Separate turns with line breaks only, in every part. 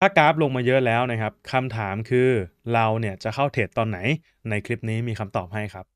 ถ้ากราฟลงมาเยอะแล้วนะครับ คำถามคือเราเนี่ยจะเข้าเทรดตอนไหน ในคลิปนี้มีคำตอบให้ครับ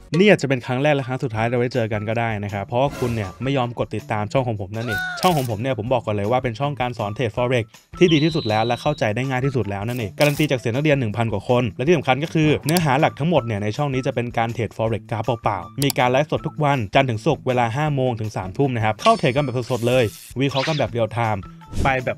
นี่อาจจะเป็นครั้งแรกและครั้งสุดท้ายเราไว้เจอกันก็ได้นะครับเพราะว่าคุณเนี่ยไม่ยอมกดติดตามช่องของผมนั่นเองช่องของผมเนี่ยผมบอกก่อนเลยว่าเป็นช่องการสอนเทรดฟอเร็กที่ดีที่สุดแล้วและเข้าใจได้ง่ายที่สุดแล้วนั่นเองการันตีจากเสียงนักเรียน 1,000 กว่าคน และที่สำคัญก็คือเนื้อหาหลักทั้งหมดเนี่ย ในช่องนี้จะเป็นการเทรดฟอเร็กราฟเปล่าๆมีการไลฟ์สดทุกวันจันทร์ถึงศุกร์เวลา5โมงถึง3ทุ่มนะครับเข้าเทรดกันแบบสดๆเลย วิเคราะห์กันแบบเรียลไทม์ไปแบบ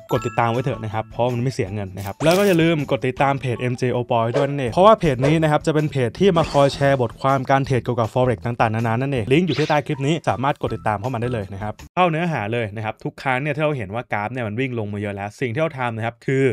กดติดตามไว้เถอะนะครับ เพราะมันไม่เสียเงินนะครับ แล้วก็อย่าลืมกดติดตามเพจ MJ o p o y ด้วยนั่นเองเพราะว่าเพจนี้นะครับจะเป็นเพจ ที่มาคอยแชร์บทความการเทรดเกี่ยวกับ forex ต่างๆนานา นั่นเอง ลิงก์อยู่ที่ใต้คลิปนี้ สามารถกดติดตามเข้ามาได้เลยนะครับ เข้าเนื้อหาเลยนะครับ ทุกครั้งเนี่ยที่เราเห็นว่ากราฟเนี่ยมันวิ่งลงมาเยอะแล้ว สิ่งที่เราทำนะครับคือ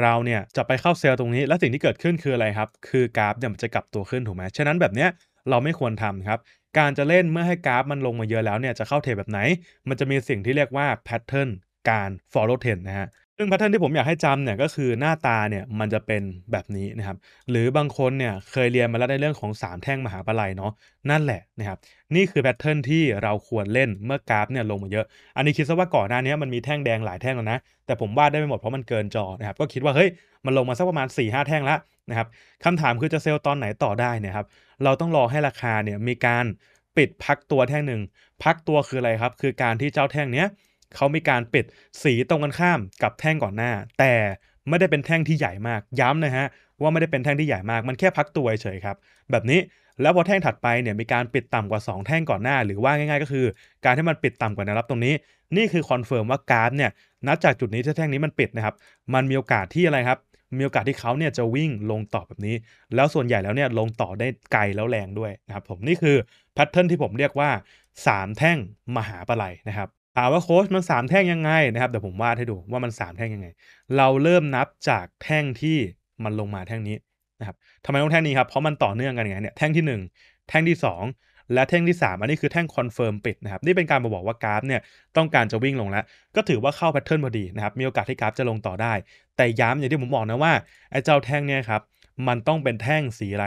เราเนี่ยจะไปเข้าเซลล์ตรงนี้ และสิ่งที่เกิดขึ้นคืออะไรครับ คือกราฟเนี่ยมันจะกลับตัวขึ้นถูกไหมฉะนั้นแบบเนี้ยเราไม่ควรทำครับการจะเล่นเมื่อให้กราฟมันลงมาเยอะแล้วเนี่ยจะเข้าเทรดแบบไหน มันจะมีสิ่งที่เรียกว่าแพทเทิร์นการ follow trend นะฮะ ซึ่งแพทเทิร์นที่ผมอยากให้จำเนี่ยก็คือหน้าตาเนี่ยมันจะเป็นแบบนี้นะครับ หรือบางคนเนี่ยเคยเรียนมาแล้วในเรื่องของ 3 แท่งมหาปลายเนาะ นั่นแหละนะครับ นี่คือแพทเทิร์นที่เราควรเล่นเมื่อกราฟเนี่ยลงมาเยอะ อันนี้คิดซะว่าก่อนหน้านี้มันมีแท่งแดงหลายแท่งแล้วนะ แต่ผมวาดได้ไม่หมดเพราะมันเกินจอนะครับ ก็คิดว่าเฮ้ยมันลงมาสักประมาณ4ี่หแท่งละนะครับคำถามคือจะเซลล์ตอนไหนต่อได้นะครับ เราต้องรอให้ราคาเนี่ยมีการปิดพักตัวแท่งหนึ่ง พักตัวคืออะไรครับ คือการที่เจ้าแท่งเนี้ยเขามีการปิดสีตรงกันข้ามกับแท่งก่อนหน้า แต่ไม่ได้เป็นแท่งที่ใหญ่มากย้ำนะฮะว่าไม่ได้เป็นแท่งที่ใหญ่มากมันแค่พักตัวเฉยครับ แบบนี้แล้วพอแท่งถัดไปเนี่ยมีการปิดต่ำกว่า 2 แท่งก่อนหน้า หรือว่าง่าย ๆ ก็คือ การที่มันปิดต่ำกว่าแนวรับตรงนี้ นี่คือคอนเฟิร์มว่ากราฟเนี่ยนับจากจุดนี้ถ้าแท่งนี้มันปิดนะครับ มันมีโอกาสที่อะไรครับ มีโอกาสที่เขาเนี่ยจะวิ่งลงต่อแบบนี้ แล้วส่วนใหญ่แล้วเนี่ยลงต่อได้ไกลแล้วแรงด้วยนะครับผมนี่คือแพทเทิร์นที่ผมเรียกว่า 3 แท่งมหาปลายนะครับถามว่าโค้ชมันสามแท่งยังไงนะครับเดี๋ยวผมวาดให้ดูว่ามันสามแท่งยังไง เราเริ่มนับจากแท่งที่มันลงมาแท่งนี้นะครับทำไมต้องแท่งนี้ครับ เพราะมันต่อเนื่องกันไงเนี่ยแท่งที่ 1 แท่งที่ 2 และแท่งที่ 3 อันนี้คือแท่งคอนเฟิร์มปิดนะครับนี่เป็นการบอกว่ากราฟเนี่ยต้องการจะวิ่งลงแล้ว ก็ถือว่าเข้าแพทเทิร์นพอดีนะครับมีโอกาสที่กราฟจะลงต่อได้ แต่ย้ำอย่างที่ผมบอกนะว่าไอ้เจ้าแท่งเนี่ยครับมันต้องเป็นแท่งสีอะไร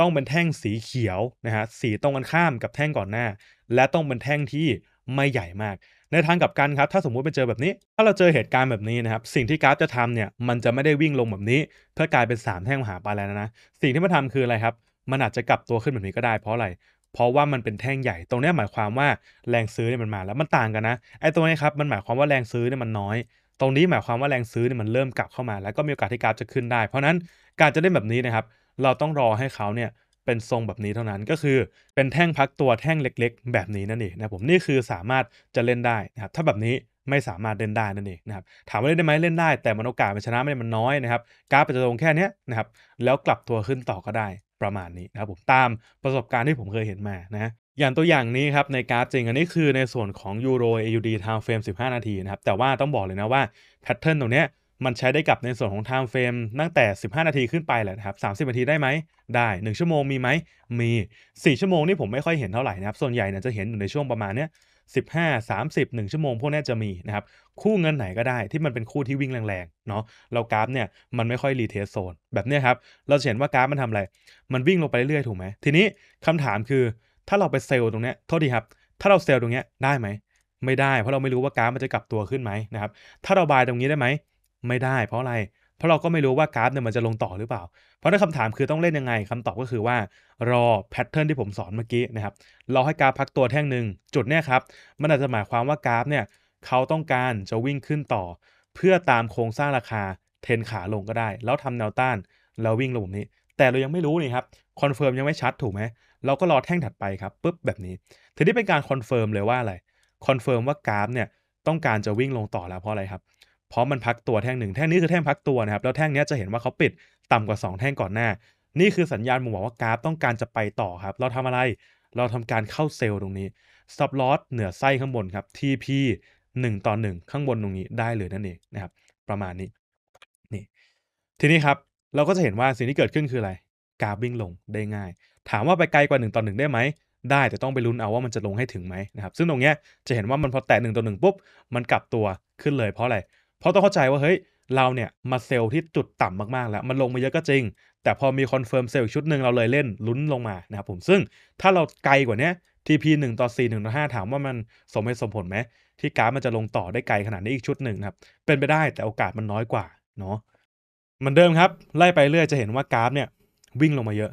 ต้องเป็นแท่งสีเขียวนะฮะสีตรงกันข้ามกับแท่งก่อนหน้า และต้องเป็นแท่งที่ไม่ใหญ่มาก ในทางกับกันครับ ถ้าสมมุติไปเจอแบบนี้ ถ้าเราเจอเหตุการณ์แบบนี้นะครับ สิ่งที่กราฟจะทำเนี่ย มันจะไม่ได้วิ่งลงแบบนี้เพื่อกลายเป็น3แท่งมหาปลาแล้วนะสิ่งที่มันทาคืออะไรครับ มันอาจจะกลับตัวขึ้นแบบนี้ก็ได้ เพราะอะไร เพราะว่ามันเป็นแท่งใหญ่ ตรงนี้หมายความว่าแรงซื้อเนี่ยมันมาแล้ว มันต่างกันนะ ไอ้ตรงนี้ครับ มันหมายความว่าแรงซื้อเนี่ยมันน้อย ตรงนี้หมายความว่าแรงซื้อเนี่ยมันเริ่มกลับเข้ามา แล้วก็มีโอกาสที่กราฟจะขึ้นได้ เพราะนั้นการจะได้แบบนี้นะครับ เราต้องรอให้เขาเนี่ยเป็นทรงแบบนี้เท่านั้นก็คือเป็นแท่งพักตัวแท่งเล็กๆ แบบนี้นั่นเองนะผมนี่คือสามารถจะเล่นได้นะครับถ้าแบบนี้ไม่สามารถเล่นได้นั่นเองนะครับถามว่าเล่นได้ไหมเล่นได้แต่มันโอกาสมันชนะไม่ได้มันน้อยนะครับกราฟจะลงแค่นี้นะครับแล้วกลับตัวขึ้นต่อก็ได้ ประมาณนี้นะครับผมตามประสบการณ์ที่ผมเคยเห็นมานะอย่างตัวอย่างนี้ครับในกราฟจริงอันนี้คือในส่วนของยูโร AUD Time Frame 15 นาทีนะครับแต่ว่าต้องบอกเลยนะว่าแพทเทิร์นตรงเนี้ยมันใช้ได้กับในส่วนของ time frame ตั้งแต่ 15 นาทีขึ้นไปแหละครับ 30 นาทีได้ไหม ได้ 1 ชั่วโมงมีไหม มี 4 ชั่วโมงนี่ผมไม่ค่อยเห็นเท่าไหร่นะครับ ส่วนใหญ่เนี่ยจะเห็นอยู่ในช่วงประมาณเนี้ย15 30 1 ชั่วโมงพวกนี้จะมีนะครับ คู่เงินไหนก็ได้ ที่มันเป็นคู่ที่วิ่งแรง ๆ เนาะ เรากราฟเนี่ยมันไม่ค่อยรีเทสโซนแบบนี้ครับ เราเห็นว่ากราฟมันทำอะไร มันวิ่งลงไปเรื่อยๆ ถูกไหม ทีนี้คำถามคือถ้าเราไปเซลล์ตรงเนี้ย โทษดีครับ ถ้าเราเซลล์ตรงเนี้ยได้ไหม ไม่ได้เพราะเราไม่รู้ว่ากราฟมันจะกลับตัวขึ้นไหมนะครับถ้าเราบายตรงนี้ได้ไหมไม่ได้เพราะอะไร เพราะเราก็ไม่รู้ว่ากราฟเนี่ยมันจะลงต่อหรือเปล่า เพราะถ้าคำถามคือต้องเล่นยังไง คำตอบก็คือว่า รอแพทเทิร์นที่ผมสอนเมื่อกี้นะครับเราให้กราฟพักตัวแท่งหนึ่งจุดเนี่ยครับ มันอาจจะหมายความว่ากราฟเนี่ย เขาต้องการจะวิ่งขึ้นต่อ เพื่อตามโครงสร้างราคาเทนขาลงก็ได้ แล้วทำแนวต้านแล้ววิ่งลงบบนี้ แต่เรายังไม่รู้นี่ครับคอนเฟิร์มยังไม่ชัดถูกไหมเราก็รอแท่งถัดไปครับปุ๊บแบบนี้ทีนที่เป็นการคอนเฟิร์มเลยว่าอะไรคอนเฟิร์มว่ากราฟเนี่ยต้องการจะวิ่งลงต่อแล้วเพราะอะไรครับเพราะมันพักตัวแท่งหนึ่งแท่งนี้คือแท่งพักตัวนะครับ แล้วแท่งนี้จะเห็นว่าเขาปิดต่ำกว่า 2 แท่งก่อนหน้า นี่คือสัญญาณมุงบอกว่ากราฟต้องการจะไปต่อครับเราทำอะไรเราทำการเข้าเซลล์ตรงนี้ stop loss เหนือไส้ข้างบนครับ TP 1ต่อ1ข้างบนตรงนี้ได้เลยนั่นเองนะครับประมาณนี้นี่ทีนี้ครับเราก็จะเห็นว่าสิ่งที่เกิดขึ้นคืออะไรกราฟวิ่งลงได้ง่าย ถามว่าไปไกลกว่า1ต่อ1ได้ไหม ได้แต่ต้องไปลุ้นเอาว่ามันจะลงให้ถึงไหมนะครับซึ่งตรงเนี้ยจะเห็นว่ามันพอแตะงต่องปุ๊บมันกลับตัวขึ้นเลย เพราะอะไรเพราะต้องเข้าใจว่าเฮ้ยเราเนี่ยมาเซลล์ที่จุดต่ำมากๆแล้ว มันลงมาเยอะก็จริง แต่พอมีคอนเฟิร์มเซลล์อีกชุดหนึ่งเราเลยเล่นลุ้นลงมานะครับผมซึ่งถ้าเราไกลกว่านี้ TP 1ต่อ4 1ต่อ5ถามว่ามันสมเหตุสมผลไหม ที่กรารมันจะลงต่อได้ไกลขนาดนี้อีกชุดหนึ่งครับเป็นไปได้แต่โอกาสมันน้อยกว่าเนาะเหมือนเดิมครับไล่ไปเรื่อยจะเห็นว่ากราฟเนี่ยวิ่งลงมาเยอะ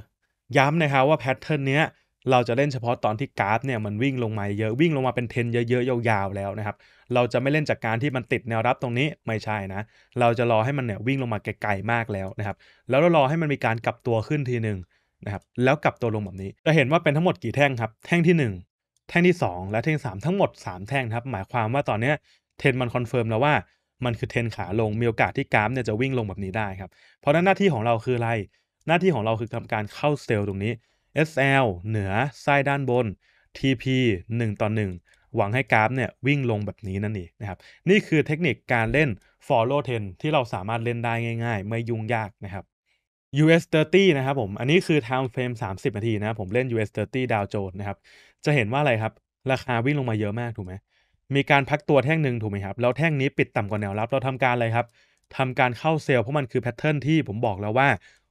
ย้ำนะครับว่าแพทเทิร์นเนี้ยเราจะเล่นเฉพาะตอนที่กราฟ เนี่ยมันวิ่งลงมาเยอะวิ่งลงมาเป็นเทนเยอะๆยาวๆแล้วนะครับเราจะไม่เล่นจากการที่มันติดแนวรับตรงนี้ไม่ใช่นะ เราจะรอให้มันเนี่ยวิ่งลงมาไกลๆมากแล้วนะครับแล้วเรารอให้มันมีการกลับตัวขึ้นทีหนึ่งนะครับแล้วกลับตัวลงแบบนี้จะเห็นว่าเป็นทั้งหมดกี่แท่งครับแท่งที่ 1 แท่งที่ 2 และแท่ง 3 ทั้งหมด 3 แท่งครับหมายความว่าตอนนี้เทรนมันคอนเฟิร์มแล้วว่า มันคือเทรนขาลงมีโอกาสที่กราฟเนี่ยจะวิ่งลงแบบนี้ได้ครับเพราะนั้นหน้าที่ของเราคืออะไร หน้าที่ของเราคือทำการเข้าเซลล์ตรงนี้ SL เหนือไส้ด้านบน TP 1ต่อ1หวังให้กราฟเนี่ย วิ่งลงแบบนี้นั่นเองนะครับ นี่คือเทคนิคการเล่น follow trend ที่เราสามารถเล่นได้ง่าย ๆ ไม่ยุ่งยากนะครับ US 30นะครับผม อันนี้คือ time frame 30นาทีนะผมเล่น US 30ดาวโจนนะครับ จะเห็นว่าอะไรครับ ราคาวิ่งลงมาเยอะมากถูกไหมมีการพักตัวแท่งหนึ่งถูกไหมครับ แล้วแท่งนี้ปิดต่ำกว่าแนวรับเราทำการอะไรครับทำการเข้าเซลล์เพราะมันคือแพทเทิร์นที่ผมบอกแล้วว่า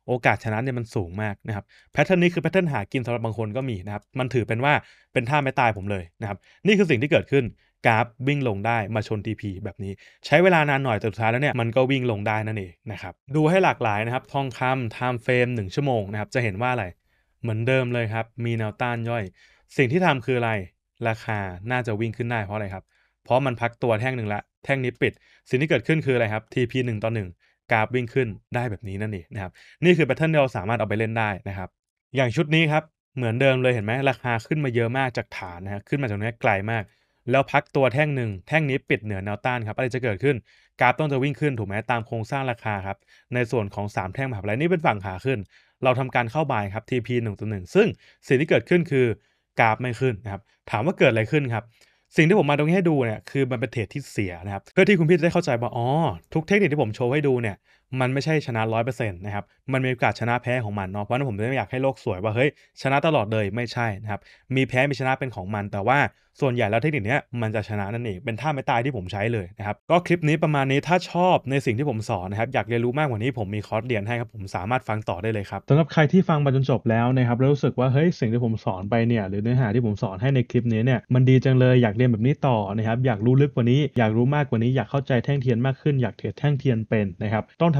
โอกาสชนะเนี่ยมันสูงมากนะครับแพทเทิร์นนี้คือแพทเทิร์นหากินสำหรับบางคนก็มีนะครับ มันถือเป็นว่าเป็นท่าไม่ตายผมเลยนะครับ นี่คือสิ่งที่เกิดขึ้น กราฟ วิ่งลงได้มาชน TP แบบนี้ ใช้เวลานานหน่อย แต่สุดท้ายแล้วเนี่ย มันก็วิ่งลงได้นั่นเองนะครับ ดูให้หลากหลายนะครับทองคำไทมเฟรม1ชั่วโมงนะครับจะเห็นว่าอะไร เหมือนเดิมเลยครับมีแนวต้านย่อย สิ่งที่ทำคืออะไร ราคาน่าจะวิ่งขึ้นได้เพราะอะไรครับเพราะมันพักตัวแท่งหนึ่งละแท่งนี้ปิด สิ่งที่เกิดขึ้นคืออะไรครับ TP 1ต่อ1กราฟวิ่งขึ้นได้แบบนี้นั่นเองนะครับนี่คือแพทเทิร์นที่เราสามารถเอาไปเล่นได้นะครับ อย่างชุดนี้ครับเหมือนเดิมเลยเห็นไหมราคาขึ้นมาเยอะมากจากฐานนะฮะขึ้นมาจากนี้ไกลมาก แล้วพักตัวแท่งหนึ่งแท่งนี้ปิดเหนือแนวต้านครับอะไรจะเกิดขึ้น กราฟต้องจะวิ่งขึ้นถูกไหมตามโครงสร้างราคาครับในส่วนของ 3 แท่งมหาวิทยาลัยนี่เป็นฝั่งขาขึ้น เราทำการเข้าบายครับ TP 1ต่อ1ซึ่งสิ่งที่เกิดขึ้นคือกราฟไม่ขึ้นนะครับถามว่าเกิดอะไรขึ้นครับสิ่งที่ผมมาตรงนี้ให้ดูเนี่ยคือมันเป็นเทรดที่เสียนะครับ เพื่อที่คุณพี่จะได้เข้าใจว่า อ๋อ ทุกเทคนิคที่ผมโชว์ให้ดูเนี่ยมันไม่ใช่ชนะร้อยเปอร์เซ็นต์นะครับ มันมีโอกาสชนะแพ้ของมันเนาะ เพราะนั้นผมไม่อยากให้โลกสวยว่าเฮ้ยชนะตลอดเลยไม่ใช่นะครับ มีแพ้มีชนะเป็นของมัน แต่ว่าส่วนใหญ่แล้วเทคนิคนี้มันจะชนะนั่นเอง เป็นท่าไม่ตายที่ผมใช้เลยนะครับ ก็คลิปนี้ประมาณนี้ถ้าชอบในสิ่งที่ผมสอนนะครับอยากเรียนรู้มากกว่านี้ผมมีคอร์สเรียนให้ครับผมสามารถฟังต่อได้เลยครับสำหรับใครที่ฟังมาจนจบแล้วนะครับแล้วรู้สึกว่าเฮ้ยสิ่งที่ผมสอนไปเนี่ยหรือเนื้อหาที่ผมสอนให้ในคลิปนี้เนี่ยมันดีจังเลยอยากเรียนแบบนี้ต่อนะครับอยากรู้ลึกกว่านี้อยากรู้มากกว่านี้ อยากเข้าใจแท่งเทียนมากขึ้นอยากเทรดแท่งเทียนเป็นนะครับต้องท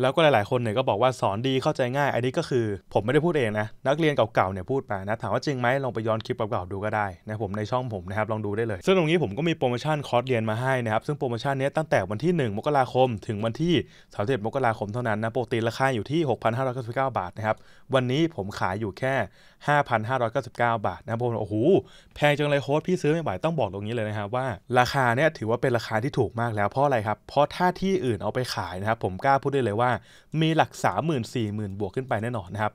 แล้วก็หลายๆ คนเนี่ยก็บอกว่าสอนดี เข้าใจง่าย อันนี้ก็คือผมไม่ได้พูดเองนะ นักเรียนเก่า ๆ เนี่ยพูดมานะ ถามว่าจริงไหมลองไปย้อนคลิปเก่าๆดูก็ได้นะผมในช่องผมนะครับลองดูได้เลยซึ่งตรงนี้ผมก็มีโปรโมชั่นคอร์สเรียนมาให้นะครับซึ่งโปรโมชั่นนี้ตั้งแต่วันที่ 1 มกราคม ถึงวันที่ 31 มกราคมเท่านั้นนะโปรตีนราคาอยู่ที่ 6,599 บาทนะครับวันนี้ผมขายอยู่แค่5,599 บาทนะผมโอ้โหแพงจังเลยโค้ดพี่ซื้อไม่ไหวต้องบอกตรงนี้เลยนะครับว่า ราคาเนี่ยถือว่าเป็นราคาที่ถูกมากแล้วเพราะอะไรครับ เพราะถ้าที่อื่นเอาไปขายนะครับ ผมกล้าพูดได้เลยว่า มีหลัก3 0 0 0 0 4 0 0 0 0 บวกขึ้นไปแน่นอนนะครับ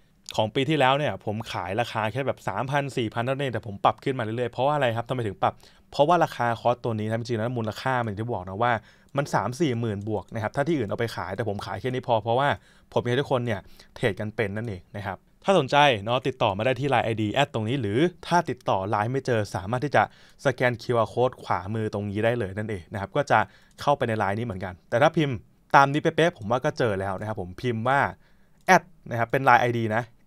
ของปีที่แล้วเนี่ยผมขายราคาแค่แบบ 3 0 0 0 4 0 0ี่านันเองแต่ผมปรับขึ้นมาเรื่อยๆเพราะว่าอะไรครับทำไมถึงปรับเพราะว่าราคาคอสตัวนี้นะจริงๆแล้วมูลค่ามันที่บอกนะว่ามัน3 4มสี่หมื่นบวกนะครับถ้าที่อื่นเอาไปขาย แต่ผมขายแค่นี้พอ เพราะว่าผมให้ทุกคนเนี่ยเทรดกันเป็นนั่นเองนะครับถ้าสนใจเนาะติดต่อมาได้ที่ Line ID แอดตรงนี้หรือถ้าติดต่อ Line ไม่เจอสามารถที่จะสแกน QR Code ขวามือตรงนี้ได้เลยนั่นเองนะครับก็จะเข้าไปใน Line นี้เหมือนกัน แต่ถ้าพิมพ์ตามนี้เป๊ะๆผมว่าก็เจอแล้วนะครับผมพิมพ์ว่าแอดนะครับเป็น Line ID นะ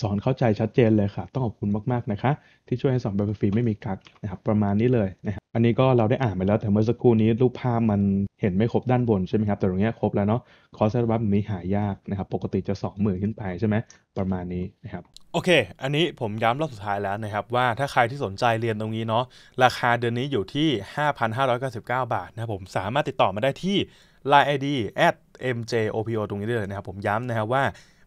สอนเข้าใจชัดเจนเลยค่ะต้องขอบคุณมาก ๆนะคะ ที่ช่วยให้สอนแบบฟรีไม่มีกักนะครับประมาณนี้เลยนะครับอันนี้ก็เราได้อ่านไปแล้วแต่เมื่อสักครู่นี้ รูปภาพมันเห็นไม่ครบด้านบนใช่ไหมครับแต่ตรงนี้ครบแล้วเนาะคอร์สร์บับนี้หายากนะครับปกติจะ2มื่นขึ้นไปใช่ไหมประมาณนี้นะครับโอเค อันนี้ผมย้ำรอบสุดท้ายแล้วนะครับว่าถ้าใครที่สนใจเรียนตรงนี้เนาะราคาเดือนนี้อยู่ที่ 5,599 บาทนะครับผมสามารถติดต่อมาได้ที่ Line ID at mjopo ตรงนี้ได้เลยนะครับผมย้ำนะครับว่า